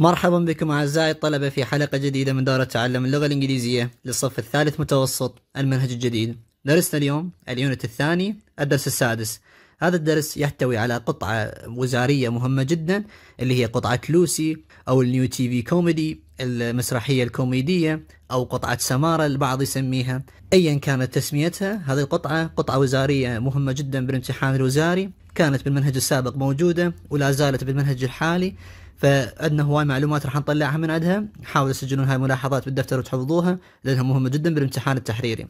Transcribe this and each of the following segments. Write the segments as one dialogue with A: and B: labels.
A: مرحبا بكم أعزائي الطلبة في حلقة جديدة من دورة تعلم اللغة الإنجليزية للصف الثالث متوسط المنهج الجديد درسنا اليوم اليونت الثاني الدرس السادس هذا الدرس يحتوي على قطعة وزارية مهمة جدا اللي هي قطعة لوسي أو النيو تي في كوميدي المسرحية الكوميدية أو قطعة سمارة البعض يسميها أيا كانت تسميتها هذه القطعة قطعة وزارية مهمة جدا بالامتحان الوزاري كانت بالمنهج السابق موجودة ولا زالت بالمنهج الحالي فعندنا هواي معلومات راح نطلعها من عندها حاولوا تسجلون هاي الملاحظات بالدفتر وتحفظوها لانها مهمه جدا بالامتحان التحريري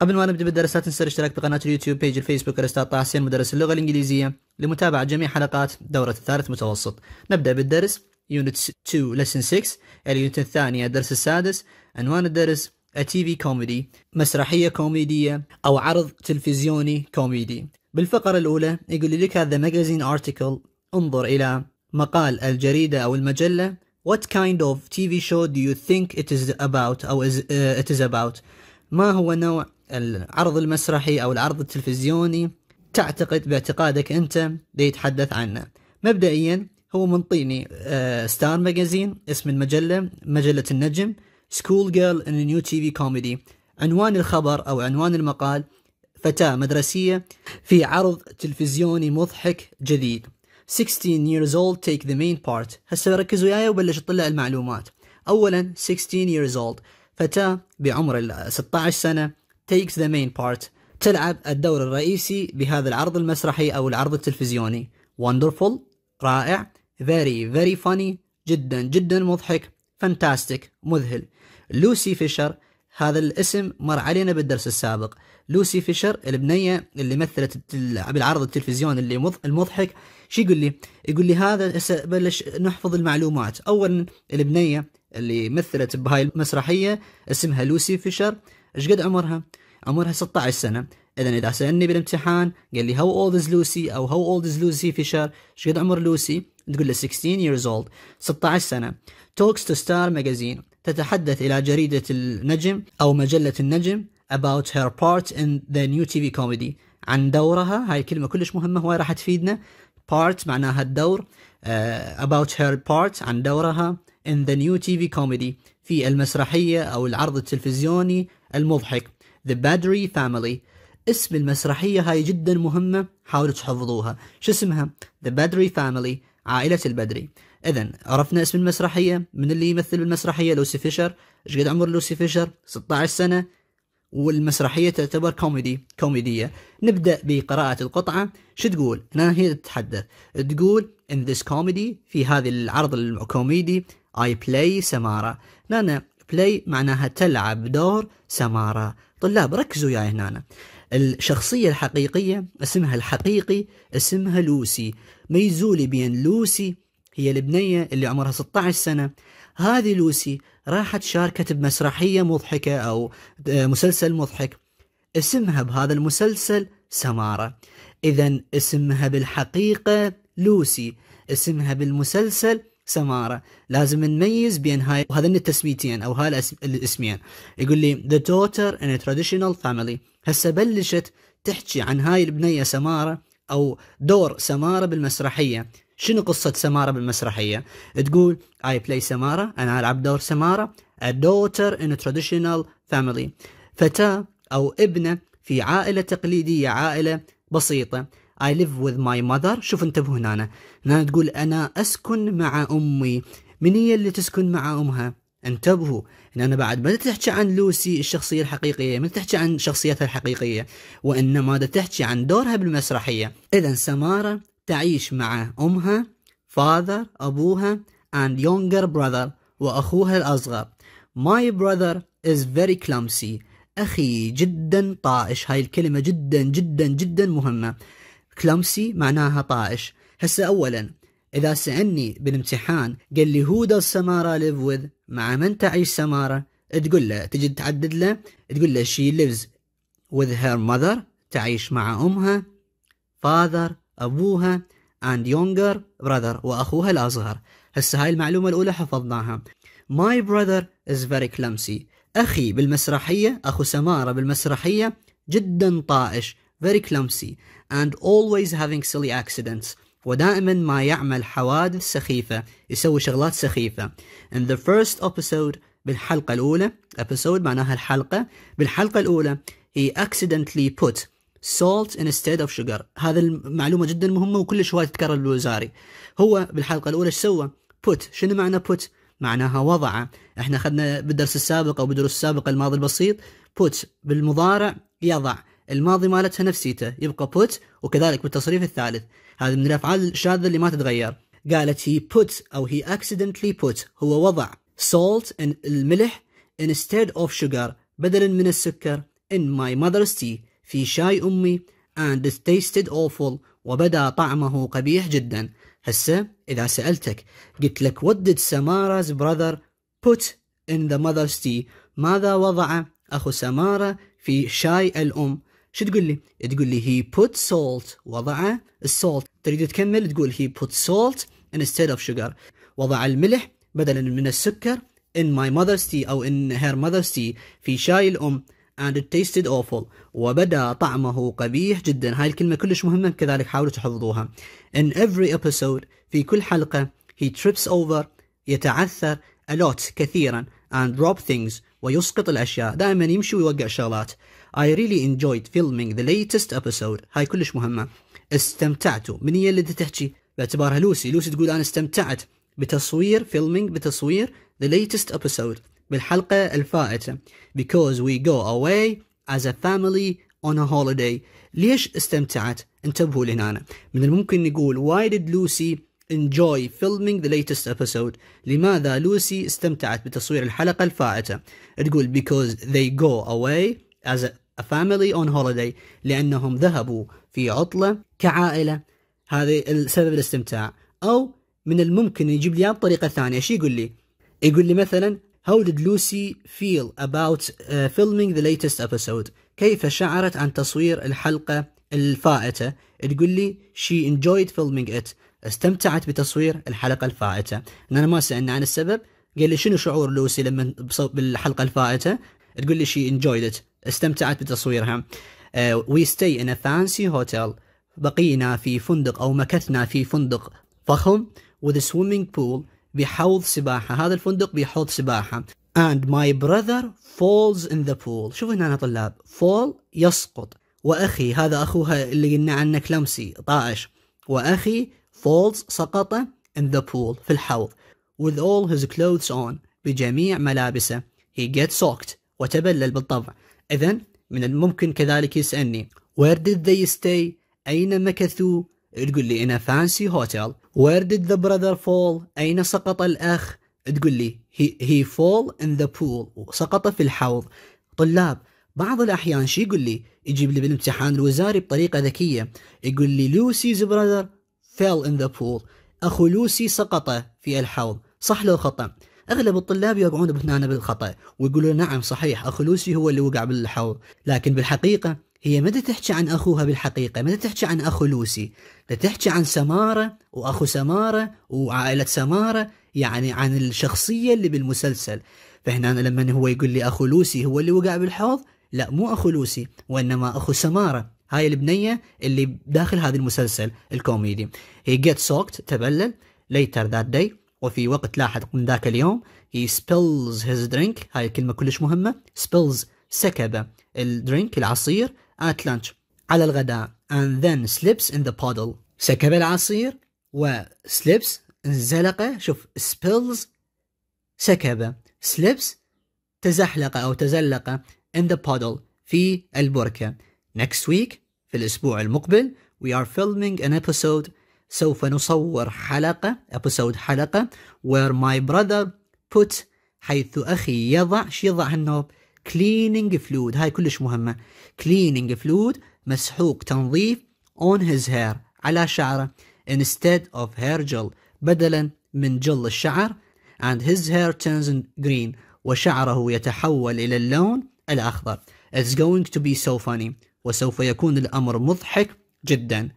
A: قبل ما نبدا بالدراسات تنسى الاشتراك بقناه اليوتيوب بيج الفيسبوك الاستاذ طه حسين مدرس اللغه الانجليزيه لمتابعه جميع حلقات دوره الثالث متوسط نبدا بالدرس يونت 2 لسن 6 اليونت الثانيه الدرس السادس عنوان الدرس تي في كوميدي مسرحية كوميدية أو عرض تلفزيوني كوميدي بالفقرة الأولى يقول لك هذا ماجازين ارتكل انظر إلى مقال الجريدة أو المجلة What kind of TV show do you think it is about أو is, uh, it is about ما هو نوع العرض المسرحي أو العرض التلفزيوني تعتقد باعتقادك أنت ليتحدث عنه مبدئيا هو منطيني ستار uh, ماجازين اسم المجلة مجلة النجم School Girl in a New TV Comedy عنوان الخبر أو عنوان المقال فتاة مدرسية في عرض تلفزيوني مضحك جديد 16 years old take the main part هسه ركزوا وياي وبلش اطلع المعلومات اولا 16 years old فتاة بعمر 16 سنة takes the main part تلعب الدور الرئيسي بهذا العرض المسرحي او العرض التلفزيوني wonderful رائع very very funny جدا جدا مضحك fantastic مذهل لوسي فيشر هذا الاسم مر علينا بالدرس السابق لوسي فيشر البنية اللي مثلت بالعرض التلفزيون اللي المضحك شو يقول لي يقول لي هذا بلش نحفظ المعلومات اولا البنية اللي مثلت بهاي المسرحية اسمها لوسي فيشر ايش قد عمرها عمرها 16 سنة اذا اذا سالني بالامتحان قال لي هاو اولد از لوسي او هاو اولد از لوسي فيشر ايش قد عمر لوسي تقول له 16 years old 16 سنة talks to star magazine تتحدث إلى جريدة النجم أو مجلة النجم about her part in the new TV comedy عن دورها هاي كلمة كلش مهمة هواي راح تفيدنا part معناها الدور uh, about her part عن دورها in the new TV comedy في المسرحية أو العرض التلفزيوني المضحك The Battery Family اسم المسرحية هاي جدا مهمة حاولوا تحفظوها شو اسمها The Battery Family عائلة البدري اذا عرفنا اسم المسرحيه من اللي يمثل المسرحيه لوسي فيشر ايش قد عمر لوسي فيشر 16 سنه والمسرحيه تعتبر كوميدي كوميديه نبدا بقراءه القطعه شو تقول هنا هي تتحدث تقول in this comedy في هذه العرض الكوميدي I play سمارة هنا play معناها تلعب دور سمارة طلاب ركزوا يا هنا الشخصية الحقيقية اسمها الحقيقي اسمها لوسي ميزولي بين لوسي هي البنية اللي عمرها 16 سنة هذه لوسي راحت شاركت بمسرحية مضحكة أو آه، مسلسل مضحك اسمها بهذا المسلسل سمارة إذا اسمها بالحقيقة لوسي اسمها بالمسلسل سمارة لازم نميز بين هاي وهذين التسميتين أو هاي الاسمين يقول لي the daughter in a traditional family هسه بلشت تحكي عن هاي البنية سمارة أو دور سمارة بالمسرحية شنو قصة سمارة بالمسرحية؟ تقول I play سمارة أنا ألعب دور سمارة a daughter in a traditional family فتاة أو ابنة في عائلة تقليدية عائلة بسيطة I live with my mother شوف انتبهوا هنا هنا تقول أنا أسكن مع أمي من هي اللي تسكن مع أمها انتبهوا ان انا بعد ما تحكي عن لوسي الشخصيه الحقيقيه ما تحكي عن شخصيتها الحقيقيه وانما تحكي عن دورها بالمسرحيه اذا سماره تعيش مع أمها father أبوها and younger brother وأخوها الأصغر my brother is very clumsy أخي جدا طائش هاي الكلمة جدا جدا جدا مهمة clumsy معناها طائش هسه أولا إذا سألني بالامتحان قال لي who does Samara live with مع من تعيش سمارة تقول له تجي تعدد له تقول له she lives with her mother تعيش مع أمها father أبوها and younger brother وأخوها الأصغر هسه هاي المعلومة الأولى حفظناها My brother is very clumsy أخي بالمسرحية أخو سمارة بالمسرحية جدا طائش very clumsy and always having silly accidents ودائما ما يعمل حوادث سخيفة يسوي شغلات سخيفة in the first episode بالحلقة الأولى episode معناها الحلقة بالحلقة الأولى he accidentally put سولت انستيد اوف شوجر هذا المعلومة جدا مهمة وكلش هواي تتكرر بالوزاري هو بالحلقة الأولى ايش سوى بوت شنو معنى بوت معناها وضع احنا اخذنا بالدرس السابق او بالدروس السابقة الماضي البسيط بوت بالمضارع يضع الماضي مالتها نفسيته يبقى بوت وكذلك بالتصريف الثالث هذه من الافعال الشاذة اللي ما تتغير قالت هي بوت او هي accidentally بوت هو وضع سولت الملح instead of sugar بدلا من السكر in my mother's tea في شاي أمي and it tasted awful وبدا طعمه قبيح جدا هسه إذا سألتك قلت لك what did Samara's brother put in the mother's tea ماذا وضع أخو سمارة في شاي الأم شو تقول لي تقول لي he put salt وضع salt تريد تكمل تقول he put salt instead of sugar وضع الملح بدلا من السكر in my mother's tea أو in her mother's tea في شاي الأم and it tasted awful وبدا طعمه قبيح جدا هاي الكلمة كلش مهمة كذلك حاولوا تحفظوها in every episode في كل حلقة he trips over يتعثر a lot كثيرا and drop things ويسقط الأشياء دائما يمشي ويوقع شغلات I really enjoyed filming the latest episode هاي كلش مهمة استمتعت من هي اللي تحكي باعتبارها لوسي لوسي تقول أنا استمتعت بتصوير فيلمينج بتصوير the latest episode بالحلقة الفائتة because we go away as a family on a holiday ليش استمتعت؟ انتبهوا لهنا من الممكن نقول why did Lucy enjoy filming the latest episode لماذا لوسي استمتعت بتصوير الحلقة الفائتة تقول because they go away as a family on holiday لأنهم ذهبوا في عطلة كعائلة هذا السبب الاستمتاع أو من الممكن يجيب لي بطريقة ثانية شو يقول لي يقول لي مثلا How did Lucy feel about uh, filming the latest episode? كيف شعرت عن تصوير الحلقة الفائتة؟ تقول لي she enjoyed filming it. استمتعت بتصوير الحلقة الفائتة. إن أنا ما سألنا عن السبب. قال لي شنو شعور لوسي لما بالحلقة الفائتة؟ تقول لي she enjoyed it. استمتعت بتصويرها. Uh, we stay in a fancy hotel. بقينا في فندق أو مكثنا في فندق فخم with a swimming pool بحوض سباحه هذا الفندق بحوض سباحه and my brother falls in the pool شوفوا هنا أنا طلاب fall يسقط واخي هذا اخوها اللي قلنا عنه كلمسي طائش واخي falls سقط in the pool في الحوض with all his clothes on بجميع ملابسه he gets soaked وتبلل بالطبع اذا من الممكن كذلك يسالني where did they stay اين مكثوا تقول لي in a fancy hotel Where did the brother fall? أين سقط الأخ؟ تقول لي he, he fall in the pool سقط في الحوض طلاب بعض الأحيان شي يقول لي يجيب لي بالامتحان الوزاري بطريقة ذكية يقول لي Lucy's brother fell in the pool أخو لوسي سقط في الحوض صح لو خطأ اغلب الطلاب يقعون بهنا بالخطا ويقولون نعم صحيح اخو لوسي هو اللي وقع بالحوض لكن بالحقيقه هي متى تحكي عن اخوها بالحقيقه؟ متى تحكي عن اخو لوسي؟ تحكي عن سماره واخو سماره وعائله سماره يعني عن الشخصيه اللي بالمسلسل فهنا لما هو يقول لي اخو لوسي هو اللي وقع بالحوض لا مو اخو لوسي وانما اخو سماره هاي البنيه اللي داخل هذا المسلسل الكوميدي هي جيت سوكت تبلل ليتر ذات داي وفي وقت لاحق من ذاك اليوم هي سبيلز هيز درينك هاي الكلمه كلش مهمه سبيلز سكب الدرينك العصير at lunch على الغداء and then slips in the puddle سكب العصير و slips انزلق شوف spills سكب slips تزحلق أو تزلق in the puddle في البركة next week في الأسبوع المقبل we are filming an episode سوف نصور حلقة episode حلقة where my brother put حيث أخي يضع شو يضع هالنوب كليننج fluid هاي كلش مهمه كليننج fluid مسحوق تنظيف اون هيز هير على شعره instead of hair gel بدلا من جل الشعر and his hair turns green وشعره يتحول إلى اللون الأخضر it's going to be so funny وسوف يكون الأمر مضحك جدا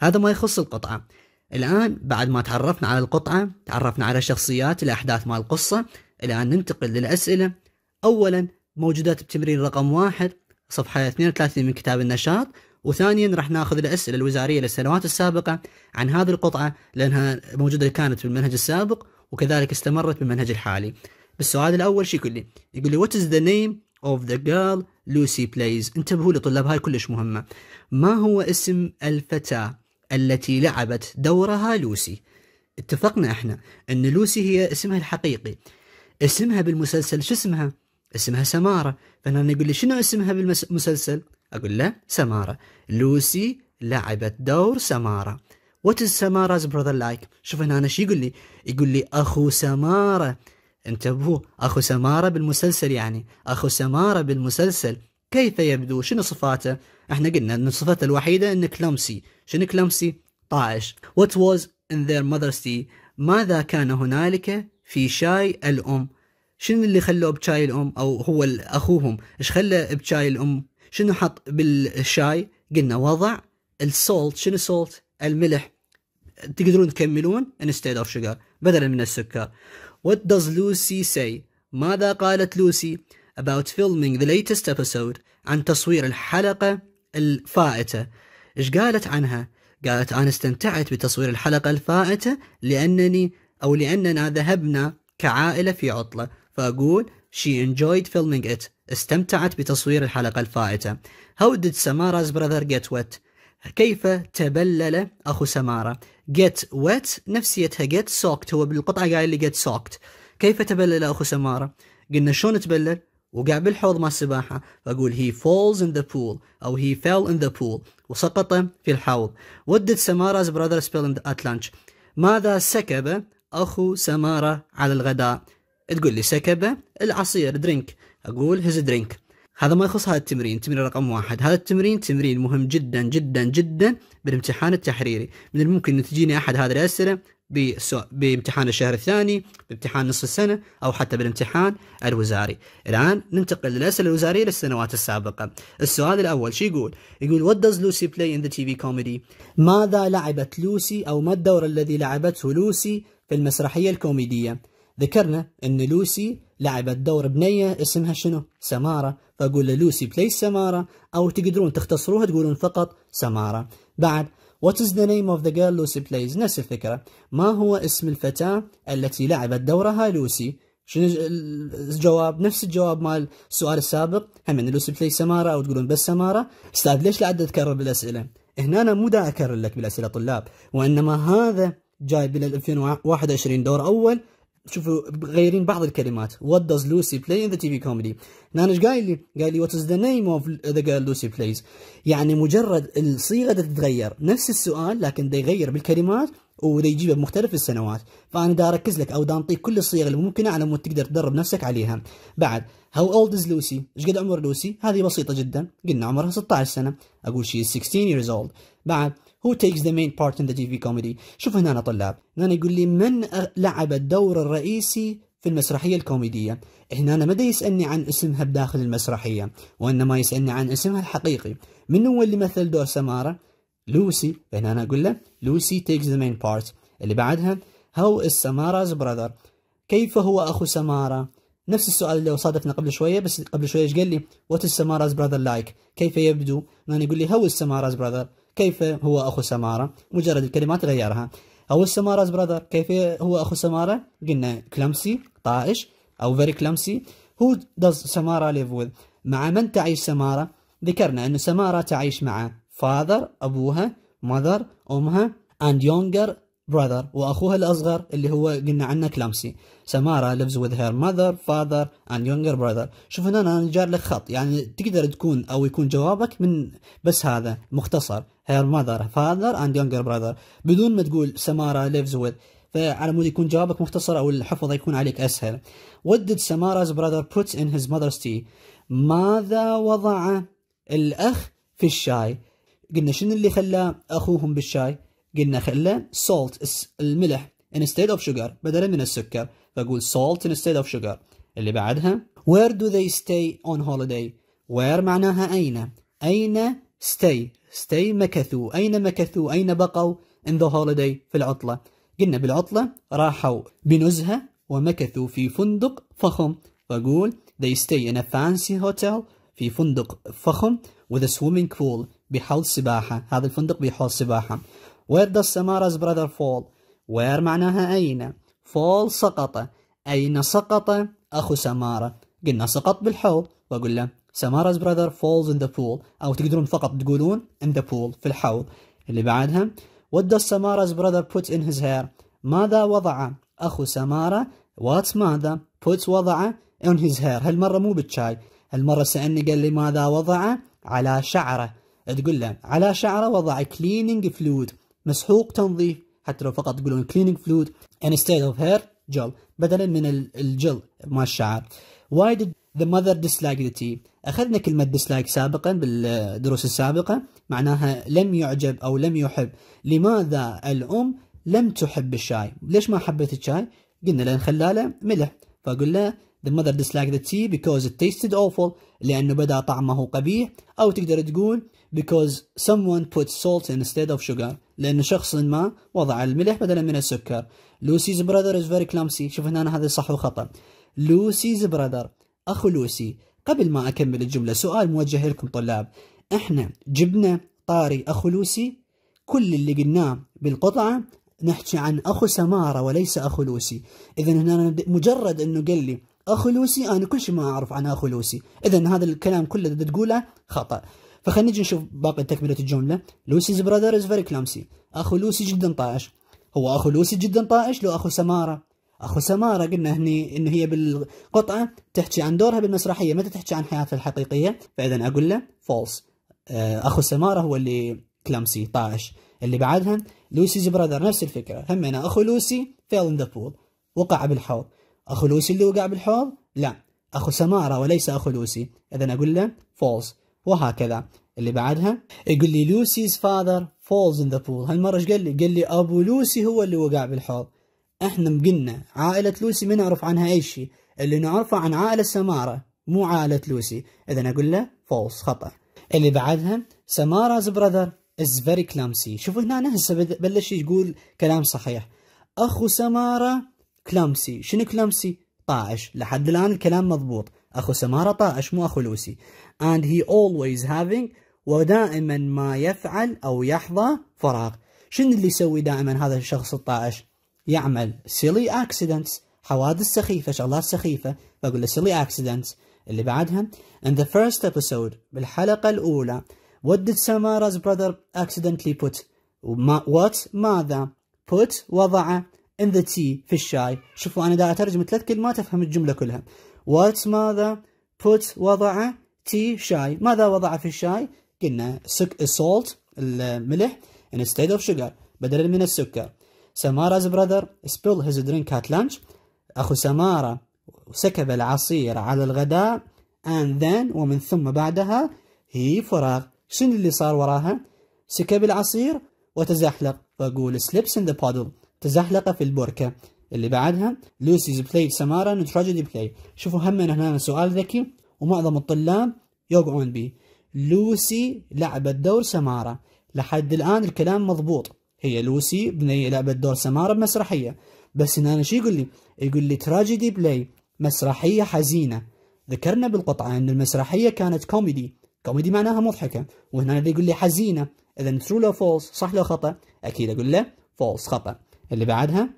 A: هذا ما يخص القطعة الآن بعد ما تعرفنا على القطعة تعرفنا على شخصيات الأحداث مع القصة الآن ننتقل للأسئلة أولا موجودات بتمرين رقم واحد صفحة 32 من كتاب النشاط وثانيا راح ناخذ الأسئلة الوزارية للسنوات السابقة عن هذه القطعة لأنها موجودة كانت في المنهج السابق وكذلك استمرت بالمنهج الحالي بالسؤال الأول شو يقول لي يقول لي what is the name of the girl Lucy plays انتبهوا لي طلاب هاي كلش مهمة ما هو اسم الفتاة التي لعبت دورها لوسي اتفقنا احنا ان لوسي هي اسمها الحقيقي اسمها بالمسلسل شو اسمها اسمها سمارة فنان يقول لي شنو اسمها بالمسلسل أقول له سمارة لوسي لعبت دور سمارة وات از سماراز brother لايك like? شوف هنا أنا شو يقول لي يقول لي أخو سمارة انتبهوا أخو سمارة بالمسلسل يعني أخو سمارة بالمسلسل كيف يبدو شنو صفاته احنا قلنا ان صفته الوحيدة انه كلمسي شنو كلمسي طائش what was in their mother's tea ماذا كان هنالك في شاي الأم شنو اللي خلوه بشاي الام او هو اخوهم ايش خلى بشاي الام شنو حط بالشاي قلنا وضع السولت شنو سولت الملح تقدرون تكملون انستيد اوف شوجر بدلا من السكر وات داز لوسي سي ماذا قالت لوسي about filming the latest episode عن تصوير الحلقة الفائتة ايش قالت عنها قالت أنا استمتعت بتصوير الحلقة الفائتة لأنني أو لأننا ذهبنا كعائلة في عطلة فأقول She enjoyed filming it. استمتعت بتصوير الحلقة الفائتة. How did Samara's brother get wet? كيف تبلل أخو سمارة؟ get wet نفسيتها get soaked هو بالقطعة قال لي get soaked. كيف تبلل أخو سمارة؟ قلنا شلون تبلل؟ وقع بالحوض مال السباحة فأقول he falls in the pool أو he fell in the pool وسقط في الحوض. What did Samara's brother spill at lunch? ماذا سكب أخو سمارة على الغداء؟ تقول لي سكبة العصير درينك اقول هز درينك هذا ما يخص هذا التمرين تمرين رقم واحد هذا التمرين تمرين مهم جدا جدا جدا بالامتحان التحريري من الممكن ان تجيني احد هذه الاسئله بامتحان الشهر الثاني بامتحان نصف السنة أو حتى بالامتحان الوزاري الآن ننتقل للأسئلة الوزارية للسنوات السابقة السؤال الأول شو يقول؟ يقول What does Lucy play in the TV comedy؟ ماذا لعبت لوسي أو ما الدور الذي لعبته لوسي في المسرحية الكوميدية؟ ذكرنا ان لوسي لعبت دور بنيه اسمها شنو؟ سماره، فاقول لوسي بليس سماره او تقدرون تختصروها تقولون فقط سماره. بعد What is the name of the girl Lucy plays؟ نفس الفكرة ما هو اسم الفتاة التي لعبت دورها لوسي؟ شنو الجواب؟ نفس الجواب مال السؤال السابق هم ان لوسي بليس سمارة أو تقولون بس سمارة أستاذ ليش قاعد تكرر بالأسئلة؟ هنا أنا مو أكرر لك بالأسئلة طلاب وإنما هذا جاي بال 2021 دور أول شوفوا غيرين بعض الكلمات وات does لوسي بلاي ان ذا تي في كوميدي ايش قايل لي؟ قال لي وات is ذا نيم اوف ذا جيرل لوسي بلايز يعني مجرد الصيغه تتغير نفس السؤال لكن دا يغير بالكلمات ودا يجيبه بمختلف السنوات فانا دا اركز لك او دا انطيك كل الصيغة اللي ممكنه على مود تقدر تدرب نفسك عليها بعد هاو اولد از لوسي ايش قد عمر لوسي هذه بسيطه جدا قلنا عمرها 16 سنه اقول is 16 years old بعد who takes the main part in the TV comedy شوف هنا أنا طلاب هنا يقول لي من لعب الدور الرئيسي في المسرحية الكوميدية هنا أنا مدى يسألني عن اسمها بداخل المسرحية وإنما يسألني عن اسمها الحقيقي من هو اللي مثل دور سمارة لوسي هنا أنا أقول له لوسي تيكس ذا مين بارت اللي بعدها هاو از سماراز براذر كيف هو أخو سمارة نفس السؤال اللي صادفنا قبل شوية بس قبل شوية ايش قال لي وات is Samara's brother كيف يبدو أنا يقول لي هاو از سماراز براذر كيف هو أخو سمارة مجرد الكلمات غيرها أو سماره برادر كيف هو أخو سمارة قلنا كلمسي طائش أو فيري كلمسي هو داز سمارة ليف with مع من تعيش سمارة ذكرنا أن سمارة تعيش مع فادر أبوها mother أمها اند يونجر برادر وأخوها الأصغر اللي هو قلنا عنه كلامسي سمارة ليفز وذ هير ماذر فادر اند يونجر برادر شوف هنا أنا جار لك خط يعني تقدر تكون أو يكون جوابك من بس هذا مختصر هير ماذر فاذر اند يونجر براذر بدون ما تقول سمارا ليفز وذ فعلى مود يكون جوابك مختصر او الحفظ يكون عليك اسهل What did Samara's brother put in his mother's tea ماذا وضع الاخ في الشاي قلنا شنو اللي خلى اخوهم بالشاي قلنا خلى salt الملح instead of sugar بدلا من السكر فاقول salt instead of sugar اللي بعدها where do they stay on holiday where معناها اين اين stay stay مكثوا أين مكثوا أين بقوا in the holiday في العطلة قلنا بالعطلة راحوا بنزهة ومكثوا في فندق فخم فأقول they stay in a fancy hotel في فندق فخم with a swimming pool بحوض سباحة هذا الفندق بحوض سباحة where does Samara's brother fall where معناها أين fall سقط أين سقط أخو سمارة قلنا سقط بالحوض وأقول له سمارز براذر فولز ان ذا بول او تقدرون فقط تقولون ان ذا بول في الحوض اللي بعدها وات داز سمارز براذر put in his hair ماذا وضع اخو سمارة وات ماذا بوت وضع in his hair هالمرة مو بالشاي هالمرة سألني قال لي ماذا وضع على شعره تقول له على شعره وضع كليننج فلود مسحوق تنظيف حتى لو فقط تقولون كليننج فلود instead اوف هير جل بدلا من الجل مال الشعر why did the mother disliked the tea أخذنا كلمة dislike سابقا بالدروس السابقة معناها لم يعجب أو لم يحب لماذا الأم لم تحب الشاي ليش ما حبت الشاي قلنا لأن خلاله ملح فأقول له the mother disliked the tea because it tasted awful لأنه بدأ طعمه قبيح أو تقدر تقول because someone put salt instead of sugar لأن شخص ما وضع الملح بدلا من السكر Lucy's brother is very clumsy شوف هنا هذا صح وخطأ Lucy's brother أخو لوسي قبل ما أكمل الجملة سؤال موجه لكم طلاب إحنا جبنا طاري أخو لوسي كل اللي قلناه بالقطعة نحكي عن أخو سمارة وليس أخو لوسي إذا هنا مجرد أنه قال لي أخو لوسي أنا كل شيء ما أعرف عن أخو لوسي إذا هذا الكلام كله اللي تقوله خطأ فخلينا نجي نشوف باقي تكملة الجملة لوسيز براذر از فيري كلامسي أخو لوسي جدا طائش هو أخو لوسي جدا طائش لو أخو سمارة اخو سماره قلنا هني انه هي بالقطعه تحكي عن دورها بالمسرحيه متى تحكي عن حياتها الحقيقيه فاذا اقول له فولس آه، اخو سماره هو اللي كلامسي طاش اللي بعدها لوسيز براذر نفس الفكره هم أنا اخو لوسي فيل ان ذا بول وقع بالحوض اخو لوسي اللي وقع بالحوض لا اخو سماره وليس اخو لوسي اذا اقول له فولس وهكذا اللي بعدها يقول لي لوسيز فاذر فولز ان ذا بول هالمره ايش قال لي؟ قال لي ابو لوسي هو اللي وقع بالحوض احنا مقلنا عائلة لوسي ما نعرف عنها اي شيء اللي نعرفه عن عائلة سمارة مو عائلة لوسي اذا اقول له فولس خطأ اللي بعدها سمارا's brother is very clumsy شوفوا هنا هسه بلش يقول كلام صحيح اخو سمارة كلامسي شنو كلامسي طائش لحد الان الكلام مضبوط اخو سمارة طائش مو اخو لوسي and he always having ودائما ما يفعل او يحظى فراغ شنو اللي يسوي دائما هذا الشخص الطائش يعمل silly accidents حوادث سخيفة شغلات سخيفة بقول له silly accidents اللي بعدها in the first episode بالحلقة الأولى what did Samara's brother accidentally put وما what ماذا put وضع in the tea في الشاي شوفوا أنا دا أترجم ثلاث كلمات أفهم الجملة كلها what ماذا put وضع تي شاي ماذا وضع في الشاي قلنا salt الملح instead of sugar بدلا من السكر سمارا's brother spilled his drink at lunch أخو سمارة سكب العصير على الغداء and then ومن ثم بعدها هي فراغ شنو اللي صار وراها سكب العصير وتزحلق فأقول slips in the puddle تزحلق في البركة اللي بعدها لوسيز بلاي سمارا tragedy بلاي شوفوا هم هنا سؤال ذكي ومعظم الطلاب يوقعون به لوسي لعبت دور سمارة لحد الآن الكلام مضبوط هي لوسي بنية لعبت دور سمارة بمسرحية بس هنا شو يقول لي يقول لي تراجيدي بلاي مسرحية حزينة ذكرنا بالقطعة أن المسرحية كانت كوميدي كوميدي معناها مضحكة وهنا اللي يقول لي حزينة إذا ترو لو فولس صح لو خطأ أكيد أقول له فولس خطأ اللي بعدها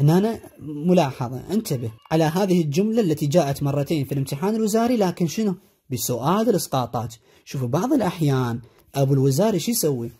A: هنا أنا ملاحظة انتبه على هذه الجملة التي جاءت مرتين في الامتحان الوزاري لكن شنو بسؤال الإسقاطات شوفوا بعض الأحيان أبو الوزاري شو يسوي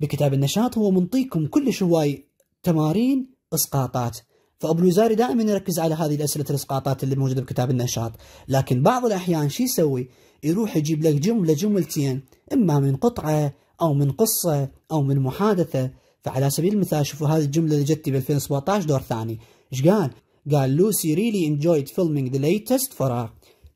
A: بكتاب النشاط هو منطيكم كل شوي تمارين اسقاطات فابلوزاري دائما يركز على هذه الاسئله الاسقاطات اللي موجوده بكتاب النشاط لكن بعض الاحيان شو يسوي يروح يجيب لك جمله جملتين اما من قطعه او من قصه او من محادثه فعلى سبيل المثال شوفوا هذه الجمله اللي جتني ب 2017 دور ثاني ايش قال؟ قال لوسي ريلي انجويد فيلمينج ذا ليتست فراغ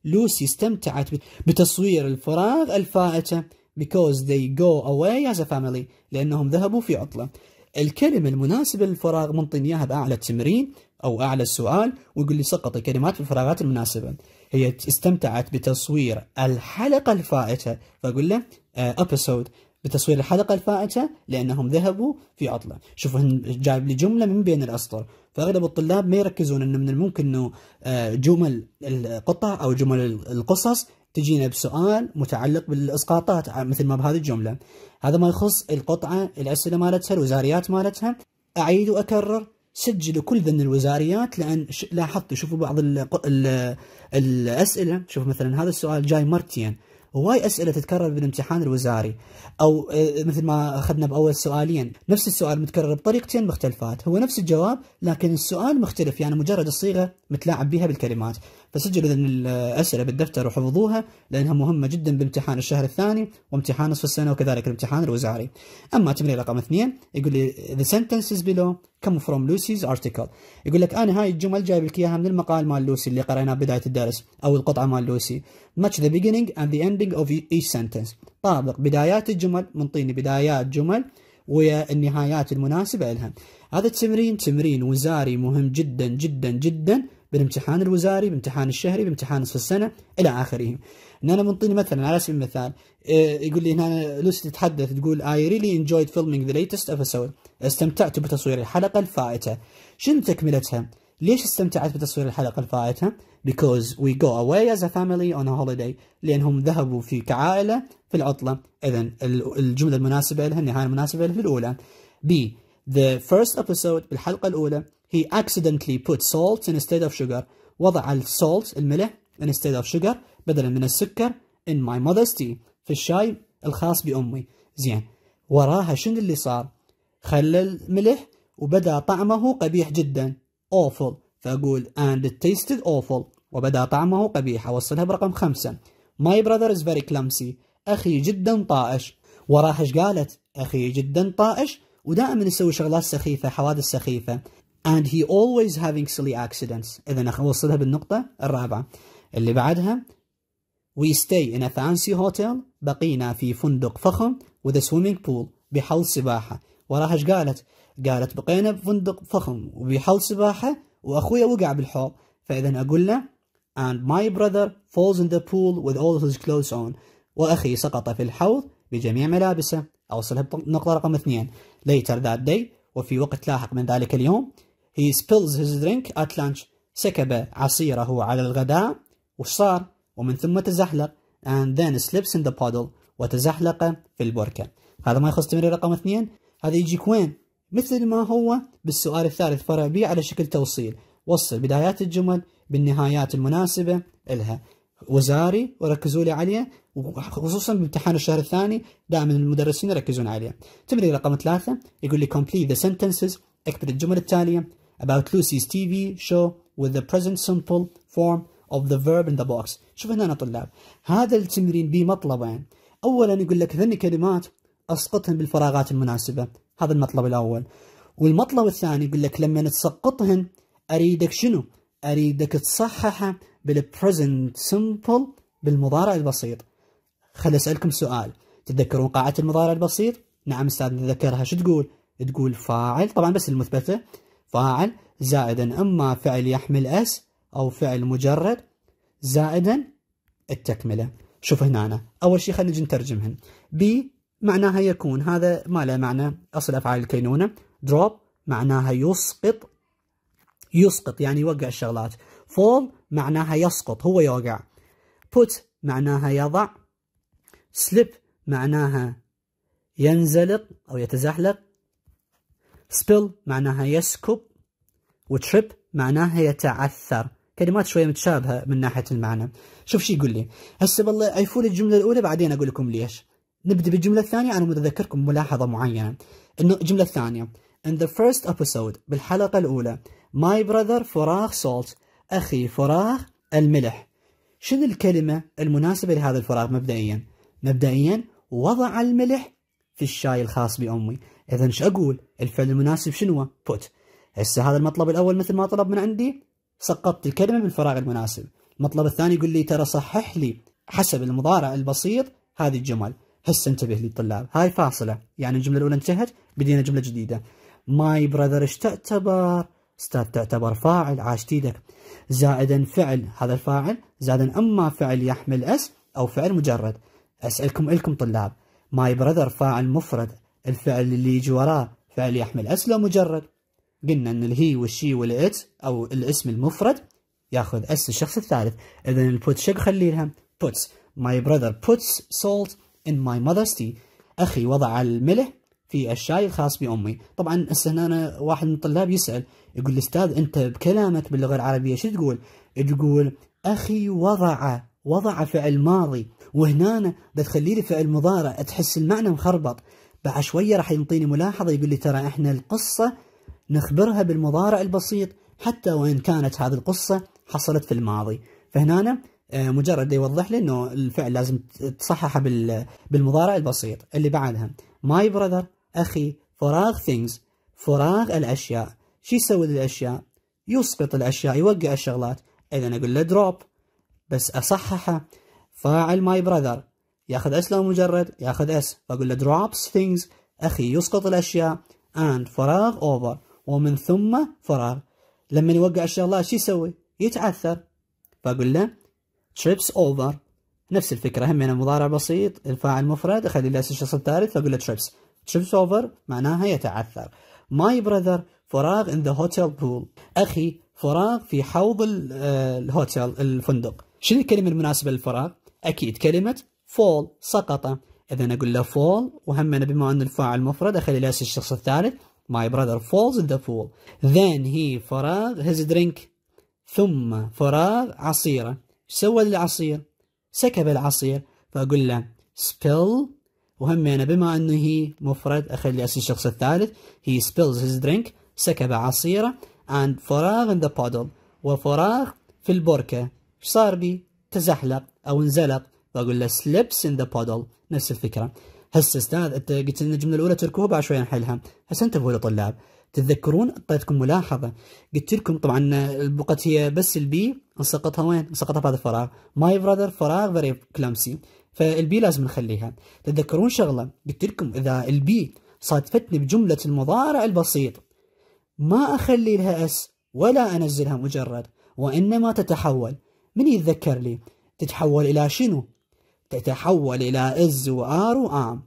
A: لوسي استمتعت بتصوير الفراغ الفائته because they go away as a family لأنهم ذهبوا في عطلة الكلمة المناسبة للفراغ منطيني إياها بأعلى التمرين أو أعلى السؤال ويقول لي سقط الكلمات في الفراغات المناسبة هي استمتعت بتصوير الحلقة الفائتة فأقول له آه، episode بتصوير الحلقة الفائتة لأنهم ذهبوا في عطلة شوفوا جايب لي جملة من بين الأسطر فأغلب الطلاب ما يركزون أنه من الممكن أنه آه، جمل القطع أو جمل القصص تجينا بسؤال متعلق بالاسقاطات مثل ما بهذه الجمله هذا ما يخص القطعه الاسئله مالتها الوزاريات مالتها اعيد واكرر سجلوا كل ذن الوزاريات لان لاحظت شوفوا بعض ال ال الاسئله شوفوا مثلا هذا السؤال جاي مرتين هواي اسئله تتكرر بالامتحان الوزاري او آه، مثل ما اخذنا باول سؤالين نفس السؤال متكرر بطريقتين مختلفات هو نفس الجواب لكن السؤال مختلف يعني مجرد الصيغه متلاعب بها بالكلمات فسجلوا الأسئلة بالدفتر وحفظوها لأنها مهمة جدا بامتحان الشهر الثاني وامتحان نصف السنة وكذلك الامتحان الوزاري أما تمرين رقم اثنين يقول لي the sentences below come from Lucy's article يقول لك أنا هاي الجمل جايب لك إياها من المقال مال لوسي اللي قريناه بداية الدرس أو القطعة مال لوسي match the beginning and the ending of each sentence طابق بدايات الجمل منطيني بدايات جمل ويا النهايات المناسبة لها هذا التمرين تمرين وزاري مهم جدا جدا جدا بالامتحان الوزاري بالامتحان الشهري بامتحان نصف السنه الى اخره ان انا منطيني مثلا على سبيل المثال آه، يقول لي هنا لوسي تتحدث تقول ريلي really انجويد فيلمينج ذا ليتست episode استمتعت بتصوير الحلقه الفائته شنو تكملتها؟ ليش استمتعت بتصوير الحلقة الفائتة؟ Because we go away as a family on a holiday لأنهم ذهبوا في كعائلة في العطلة إذا الجملة المناسبة لها النهاية المناسبة لها الأولى B The first episode الحلقة الأولى he accidentally put salt instead of sugar وضع السولت الملح instead of sugar بدلا من السكر in my mother's tea في الشاي الخاص بأمي زين وراها شنو اللي صار خلى الملح وبدا طعمه قبيح جدا awful فأقول and it tasted awful وبدا طعمه قبيح أوصلها برقم خمسة my brother is very clumsy أخي جدا طائش وراها ايش قالت أخي جدا طائش ودائما يسوي شغلات سخيفة حوادث سخيفة and he always having silly accidents إذا أوصلها بالنقطة الرابعة اللي بعدها we stay in a fancy hotel بقينا في فندق فخم with a swimming pool بحل سباحة وراها ايش قالت؟ قالت بقينا بفندق فخم وبحل سباحة وأخويا وقع بالحوض فإذا أقول له and my brother falls in the pool with all his clothes on وأخي سقط في الحوض بجميع ملابسه أوصلها بنقطة رقم اثنين later that day وفي وقت لاحق من ذلك اليوم he spills his drink at lunch سكب عصيره على الغداء وش صار؟ ومن ثم تزحلق and then slips in the puddle وتزحلق في البركة هذا ما يخص تمرين رقم اثنين هذا يجيك وين؟ مثل ما هو بالسؤال الثالث فرع بي على شكل توصيل وصل بدايات الجمل بالنهايات المناسبة لها وزاري وركزوا لي عليه وخصوصا بامتحان الشهر الثاني دائما المدرسين يركزون عليه تمرين رقم ثلاثة يقول لي complete the sentences اكتب الجمل التالية about Lucy's TV show with the present simple form of the verb in the box شوف هنا يا طلاب هذا التمرين به مطلبين أولا يقول لك ذني كلمات أسقطهن بالفراغات المناسبة هذا المطلب الأول والمطلب الثاني يقول لك لما تسقطهن أريدك شنو أريدك تصححه بالبريزنت سمبل بالمضارع البسيط خل أسألكم سؤال تتذكرون قاعدة المضارع البسيط نعم أستاذ نتذكرها شو تقول تقول فاعل طبعا بس المثبتة فاعل زائدا إما فعل يحمل أس أو فعل مجرد زائدا التكملة شوف هنا أنا. أول شيء خلينا نجي نترجمهن بي معناها يكون هذا ما له معنى أصل أفعال الكينونة دروب معناها يسقط يسقط يعني يوقع الشغلات فول معناها يسقط هو يوقع بوت معناها يضع سليب معناها ينزلق أو يتزحلق spill معناها يسكب وتريب معناها يتعثر كلمات شويه متشابهه من ناحيه المعنى شوف شو يقول لي هسه بالله عيفوا الجمله الاولى بعدين اقول لكم ليش نبدا بالجمله الثانيه انا متذكركم ملاحظه معينه انه الجمله الثانيه in the first episode بالحلقه الاولى my brother فراغ salt اخي فراغ الملح شنو الكلمه المناسبه لهذا الفراغ مبدئيا مبدئيا وضع الملح في الشاي الخاص بامي اذا ايش اقول الفعل المناسب شنو بوت. هسه هذا المطلب الاول مثل ما طلب من عندي سقطت الكلمه من الفراغ المناسب المطلب الثاني يقول لي ترى صحح لي حسب المضارع البسيط هذه الجمل هسه انتبه لي الطلاب هاي فاصله يعني الجمله الاولى انتهت بدينا جمله جديده ماي براذر ايش تعتبر استاذ تعتبر فاعل عاشت ايدك زائدا فعل هذا الفاعل زائدا اما فعل يحمل اس او فعل مجرد اسالكم الكم طلاب ماي براذر فاعل مفرد الفعل اللي يجي وراه فعل يحمل اس لو مجرد قلنا ان الهي والشي والات او الاسم المفرد ياخذ اس الشخص الثالث اذا البوت شو خلي لها puts my brother puts salt in my mother's tea اخي وضع الملح في الشاي الخاص بامي طبعا هسه هنا واحد من الطلاب يسال يقول الاستاذ انت بكلامك باللغه العربيه شو تقول تقول اخي وضع وضع فعل ماضي وهنا بتخلي لي فعل مضارع تحس المعنى مخربط بعد شوية راح ينطيني ملاحظة يقول لي ترى احنا القصة نخبرها بالمضارع البسيط حتى وإن كانت هذه القصة حصلت في الماضي فهنا آه، مجرد يوضح لي انه الفعل لازم تصححه بالمضارع البسيط اللي بعدها ماي براذر اخي فراغ things فراغ الاشياء شو يسوي للاشياء يسقط الاشياء يوقع الشغلات اذا اقول له دروب بس اصححه فاعل ماي براذر ياخذ اس لو مجرد ياخذ اس فاقول له drops things اخي يسقط الاشياء and فراغ over ومن ثم فراغ لما يوقع الشغلات شو يسوي؟ يتعثر فاقول له trips over نفس الفكره هم يعني مضارع بسيط الفاعل مفرد اخلي له الشخص الثالث فاقول له trips trips over معناها يتعثر my brother فراغ in the hotel pool اخي فراغ في حوض آه، الهوتيل الفندق شنو الكلمه المناسبه للفراغ؟ اكيد كلمه fall سقط إذا أقول له fall وهم بما أن الفاعل مفرد أخلي له الشخص الثالث My brother falls in the pool Then he فراغ his drink ثم فراغ عصيرة سوى العصير سكب العصير فأقول له spill انا بما أنه هي مفرد أخلي اسم الشخص الثالث he spills his drink سكب عصيرة and فراغ in the puddle وفراغ في البركة ايش صار بي تزحلق أو انزلق بقول له سليبس ان ذا puddle نفس الفكره هسه استاذ انت قلت لنا الجمله الاولى تركوها بعد شوي نحلها هسه انتبهوا يا طلاب تتذكرون اعطيتكم ملاحظه قلت لكم طبعا البقت هي بس البي نسقطها وين؟ نسقطها بهذا الفراغ ماي براذر فراغ فيري كلامسي فالبي لازم نخليها تتذكرون شغله قلت لكم اذا البي صادفتني بجمله المضارع البسيط ما اخلي لها اس ولا انزلها مجرد وانما تتحول من يتذكر لي تتحول الى شنو؟ تتحول إلى إز وآر وآم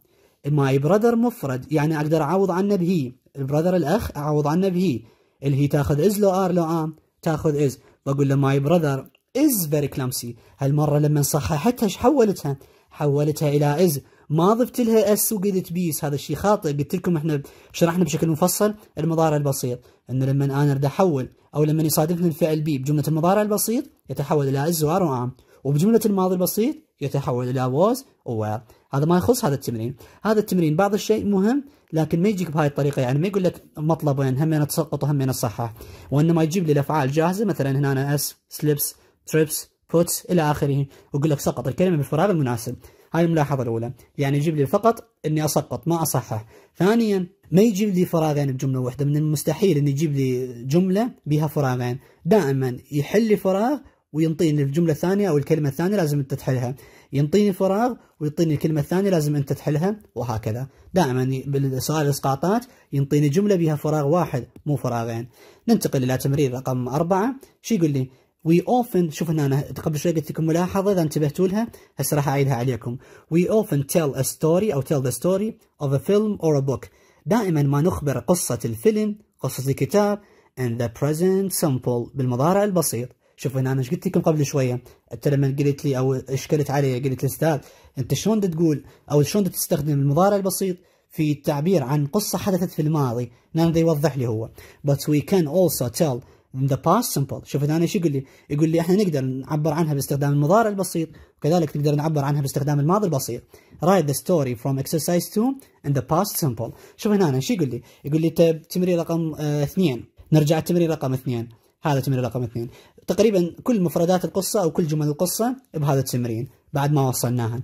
A: ماي برادر مفرد يعني أقدر أعوض عنه بهي البرادر الأخ أعوض عنه بهي اللي هي تاخذ إز لو آر لو آم تاخذ إز بقول له ماي برادر إز فيري كلامسي هالمرة لما صححتها ايش حولتها؟ حولتها إلى إز ما ضفت لها اس وقلت بيس هذا الشيء خاطئ قلت لكم احنا شرحنا بشكل مفصل المضارع البسيط انه لما انا اريد احول او لما يصادفني الفعل بي بجمله المضارع البسيط يتحول الى از وار وام وبجمله الماضي البسيط يتحول إلى was or هذا ما يخص هذا التمرين هذا التمرين بعض الشيء مهم لكن ما يجيك بهاي الطريقة يعني ما يقول لك مطلبين همين تسقط وهمين تصحح وإنما يجيب لي الأفعال جاهزة مثلا هنا أنا اس سليبس تريبس بوتس إلى آخره ويقول لك سقط الكلمة بالفراغ المناسب هاي الملاحظة الأولى يعني يجيب لي فقط إني أسقط ما أصحح ثانيا ما يجيب لي فراغين بجملة واحدة من المستحيل إنه يجيب لي جملة بها فراغين دائما يحل لي فراغ وينطيني الجملة الثانية أو الكلمة الثانية لازم أنت تحلها ينطيني فراغ ويعطيني الكلمة الثانية لازم أنت تحلها وهكذا دائما بالسؤال الإسقاطات ينطيني جملة بها فراغ واحد مو فراغين ننتقل إلى تمرين رقم أربعة شو يقول لي وي اوفن شوف هنا أنا قبل شوي قلت لكم ملاحظة إذا انتبهتوا لها هسه راح أعيدها عليكم وي اوفن تيل ا ستوري أو تيل ذا ستوري اوف ا فيلم اور ا بوك دائما ما نخبر قصة الفيلم قصة الكتاب ان ذا بريزنت سمبل بالمضارع البسيط شوف هنا انا ايش قلت لكم قبل شويه انت لما قلت لي او اشكلت علي قلت لي استاذ انت شلون تقول او شلون تستخدم المضارع البسيط في التعبير عن قصه حدثت في الماضي نعم يوضح لي هو but we can also tell in the past simple شوف هنا ايش يقول لي يقول لي احنا نقدر نعبر عنها باستخدام المضارع البسيط وكذلك نقدر نعبر عنها باستخدام الماضي البسيط write the story from exercise 2 in the past simple شوف هنا ايش يقول لي يقول لي تمرين رقم آه، اثنين نرجع التمرين رقم اثنين هذا تمرين رقم اثنين تقريبا كل مفردات القصة أو كل جمل القصة بهذا التمرين بعد ما وصلناها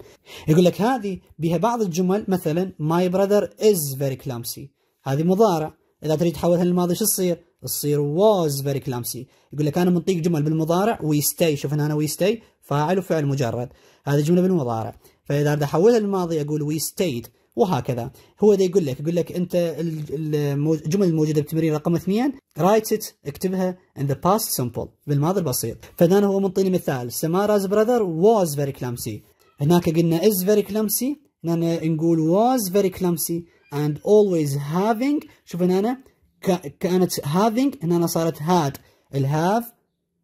A: يقول لك هذه بها بعض الجمل مثلا ماي براذر از فيري clumsy هذه مضارع إذا تريد تحولها للماضي شو تصير؟ تصير was very clumsy يقول لك أنا منطيق جمل بالمضارع stay شوف هنا أنا stay فاعل وفعل مجرد هذه جملة بالمضارع فإذا أريد أحولها للماضي أقول we stayed وهكذا هو ده يقول لك يقول لك انت الجمل الموجوده بالتمرين رقم اثنين رايت ات اكتبها ان ذا باست سمبل بالماضي البسيط فهنا هو منطيني مثال سماراز براذر واز فيري كلامسي هناك قلنا از فيري كلامسي هنا نقول واز فيري كلامسي اند اولويز هافينج شوف هنا كانت هافينج هنا صارت هاد الهاف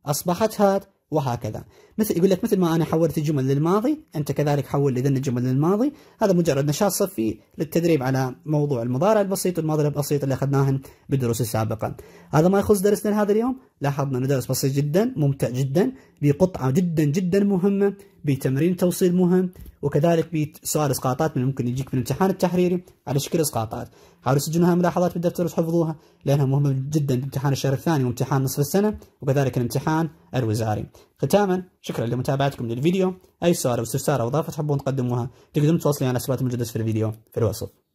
A: اصبحت هاد وهكذا مثل يقول لك مثل ما انا حولت الجمل للماضي انت كذلك حول لي الجمل للماضي هذا مجرد نشاط صفي للتدريب على موضوع المضارع البسيط والماضي البسيط اللي اخذناهن بالدروس السابقه هذا ما يخص درسنا هذا اليوم لاحظنا انه درس بسيط جدا ممتع جدا بقطعه جدا جدا مهمه بتمرين توصيل مهم وكذلك بسؤال اسقاطات من ممكن يجيك في الامتحان التحريري على شكل اسقاطات حاولوا تسجلونها ملاحظات بالدفتر وتحفظوها لانها مهمه جدا بامتحان الشهر الثاني وامتحان نصف السنه وكذلك الامتحان الوزاري ختاما شكرا لمتابعتكم للفيديو اي سؤال او استفسار او اضافه تحبون تقدموها تقدرون تواصلوني على حسابات موجوده في الفيديو في الوصف